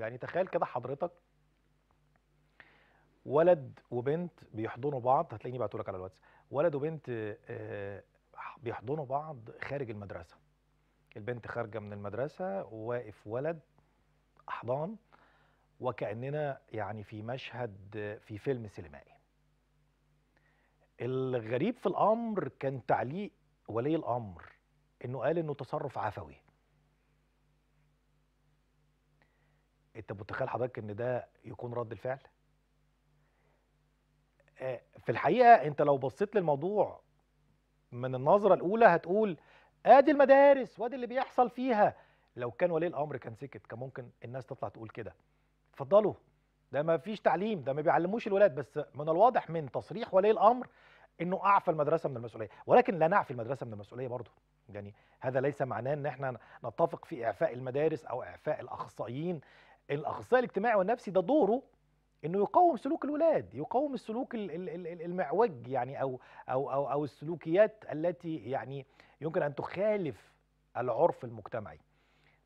يعني تخيل كده حضرتك ولد وبنت بيحضنوا بعض هتلاقيني بعتولك على الواتس ولد وبنت آه، بيحضنوا بعض خارج المدرسه البنت خارجه من المدرسه وواقف ولد احضان وكاننا يعني في مشهد في فيلم سينمائي الغريب في الامر كان تعليق ولي الامر انه قال انه تصرف عفوي انت متخيل حضرتك ان ده يكون رد الفعل آه، في الحقيقه انت لو بصيت للموضوع من النظره الاولى هتقول ادي المدارس وادي اللي بيحصل فيها لو كان ولي الامر كان سكت كان ممكن الناس تطلع تقول كده اتفضلوا ده ما فيش تعليم ده ما بيعلموش الولاد بس من الواضح من تصريح ولي الامر انه اعفى المدرسه من المسؤوليه ولكن لا نعفي المدرسه من المسؤوليه برضه يعني هذا ليس معناه ان احنا نتفق في اعفاء المدارس او اعفاء الاخصائيين الاخصائي الاجتماعي والنفسي ده دوره انه يقوم سلوك الولاد يقوم السلوك المعوج يعني او او او او السلوكيات التي يعني يمكن ان تخالف العرف المجتمعي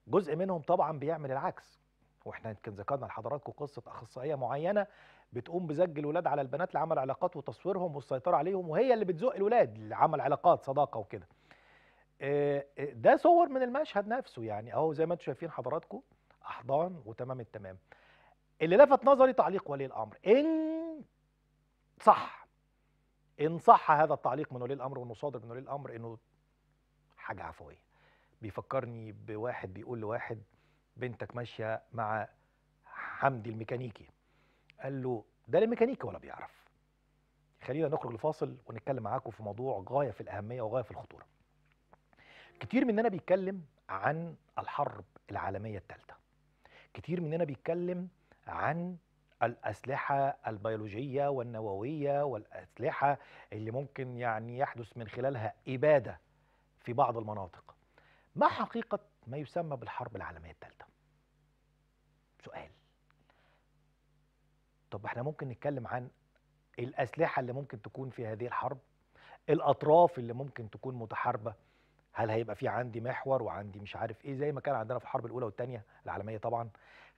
جزء منهم طبعا بيعمل العكس واحنا يمكن ذكرنا لحضراتكم قصه اخصائيه معينه بتقوم بزج الولاد على البنات لعمل علاقات وتصويرهم والسيطره عليهم وهي اللي بتزق الولاد لعمل علاقات صداقه وكده آه، آه، ده صور من المشهد نفسه يعني اهو زي ما انتم شايفين حضراتكم احضان وتمام التمام اللي لفت نظري تعليق ولي الامر ان صح ان صح هذا التعليق من ولي الامر وانه صادر من ولي الامر انه حاجه عفويه بيفكرني بواحد بيقول لواحد بنتك ماشيه مع حمدي الميكانيكي قال له ده الميكانيكي ولا بيعرف خلينا نخرج لفاصل ونتكلم معاكم في موضوع غايه في الاهميه وغايه في الخطوره كتير مننا بيتكلم عن الحرب العالميه الثالثه كتير مننا بيتكلم عن الأسلحة البيولوجية والنووية والأسلحة اللي ممكن يعني يحدث من خلالها إبادة في بعض المناطق ما حقيقة ما يسمى بالحرب العالمية الثالثة سؤال طب احنا ممكن نتكلم عن الأسلحة اللي ممكن تكون في هذه الحرب الأطراف اللي ممكن تكون متحاربة هل هيبقى في عندي محور وعندي مش عارف ايه زي ما كان عندنا في الحرب الاولى والثانيه العالميه طبعا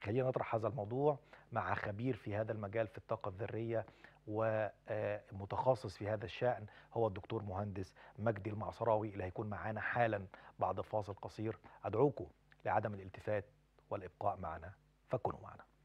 خلينا نطرح هذا الموضوع مع خبير في هذا المجال في الطاقه الذريه ومتخصص آه، في هذا الشأن هو الدكتور مهندس مجدي المعصراوي اللي هيكون معانا حالا بعد فاصل قصير أدعوكم لعدم الالتفات والإبقاء معنا فكونوا معنا